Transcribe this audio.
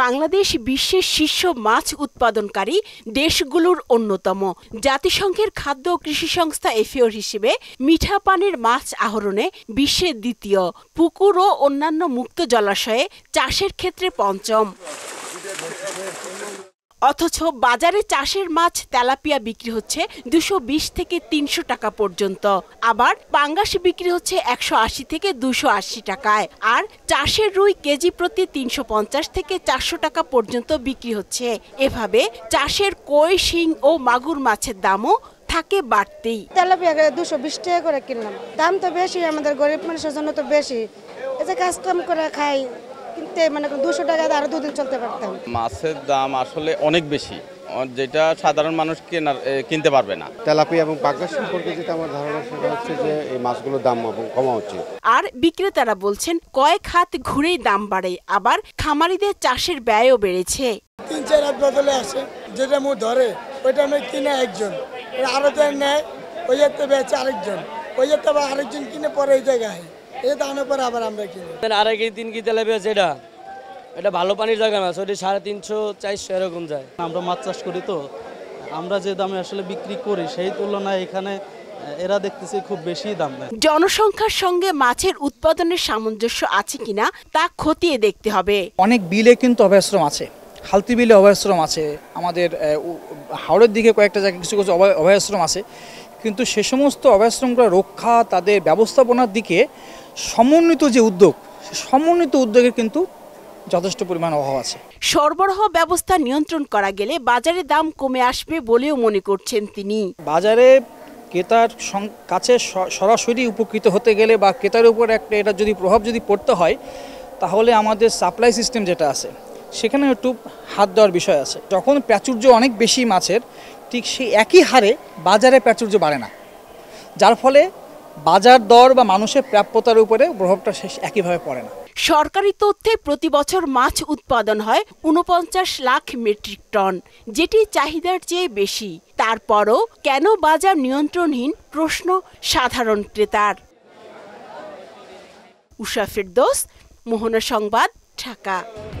বাংলাদেশ বিশ্বের শীর্ষ মাছ উৎপাদনকারী দেশগুলোর অন্যতম জাতিসংঘের খাদ্য ও কৃষি সংস্থা এফিওর হিসেবে মিঠা পানির মাছ আহরণে বিশ্বের দ্বিতীয় পুকুর ও অন্যান্য মুক্ত জলাশয়ে চাষের ক্ষেত্রে পঞ্চম অথচ বাজারে চাষের মাছ তেলাপিয়া বিক্রি হচ্ছে দুশো বিশ থেকে তিনশো টাকা পর্যন্ত আবার পাঙ্গাস বিক্রি হচ্ছে একশো আশি থেকে দুশো আশি টাকায় আর চাষের রুই কেজি প্রতি তিনশো পঞ্চাশ থেকে চারশো টাকা পর্যন্ত বিক্রি হচ্ছে এভাবে চাষের কই শিং ও মাগুর মাছের দামও থাকে বাড়তেই তেলাপিয়া দুশো বিশ টাকা করে কিনলাম দাম তো বেশি আমাদের গরিব মানুষের জন্য তো বেশি এতে কাজ কাম করে খাই কিনতে মানে দুশো টাকা আরো দুদিন চলতে পারতাম মাছের দাম আসলে অনেক বেশি যেটা সাধারণ মানুষ কেনার কিনতে পারবে না তেলাপি এবং পাঙ্গাস সম্পর্কে যেটা আমার ধারণা সেটা হচ্ছে যে এই মাছগুলোর দাম কমা উচিত আর বিক্রেতারা বলছেন কয়েক হাত ঘুরেই দাম বাড়ে আবার খামারিদের চাষের ব্যয়ও বেড়েছে তিন চার হাত বদলে আসে যেটা মু ধরে ওইটা আমি কিনে একজন আরতে নেয় ওই হাতে বেচে আরেকজন ওই হাতে আবার আরেকজন কিনে পরে ওই জায়গায় ভালো পানির জায়গা সাড়ে তিনশো আমরা মাছ চাষ করি তো আমরা যে দামে আসলে বিক্রি করি সেই তুলনায় এখানে এরা দেখতেছি খুব বেশি দাম জনসংখ্যার সঙ্গে মাছের উৎপাদনের সামঞ্জস্য আছে কিনা তা খতিয়ে দেখতে হবে অনেক বিলে কিন্তু অভয়াশ্রম আছে হালতি বিলে অভয়াশ্রম আছে আমাদের হাওড়ের দিকে কয়েকটা জায়গায় কিছু কিছু অভয়াশ্রম আছে কিন্তু সে সমস্ত অভয়াশ্রমগুলো রক্ষা তাদের ব্যবস্থাপনার দিকে সমন্বিত যে উদ্যোগ সমন্বিত উদ্যোগের কিন্তু যথেষ্ট পরিমাণ অভাব আছে সরবরাহ ব্যবস্থা নিয়ন্ত্রণ করা গেলে বাজারে দাম কমে আসবে বলেও মনে করছেন তিনি বাজারে ক্রেতার কাছে সরাসরি উপকৃত হতে গেলে বা ক্রেতার উপর একটা এটা যদি প্রভাব যদি পড়তে হয় তাহলে আমাদের সাপ্লাই সিস্টেম যেটা আছে সেখানে একটু হাত দেওয়ার বিষয় আছে যখন প্রাচুর্য অনেক বেশি মাছের ঠিক সেই একই হারে বাজারে প্রাচুর্য বাড়ে না যার ফলে বাজার দর বা মানুষের প্রাপ্যতার উপরে প্রভাবটা শেষ একইভাবে পড়ে না সরকারি তথ্যে প্রতি বছর মাছ উৎপাদন হয় উনপঞ্চাশ লাখ মেট্রিক টন যেটি চাহিদার চেয়ে বেশি তারপরও কেন বাজার নিয়ন্ত্রণহীন প্রশ্ন সাধারণ ক্রেতার উষা ফেরদোস মোহনা সংবাদ ঢাকা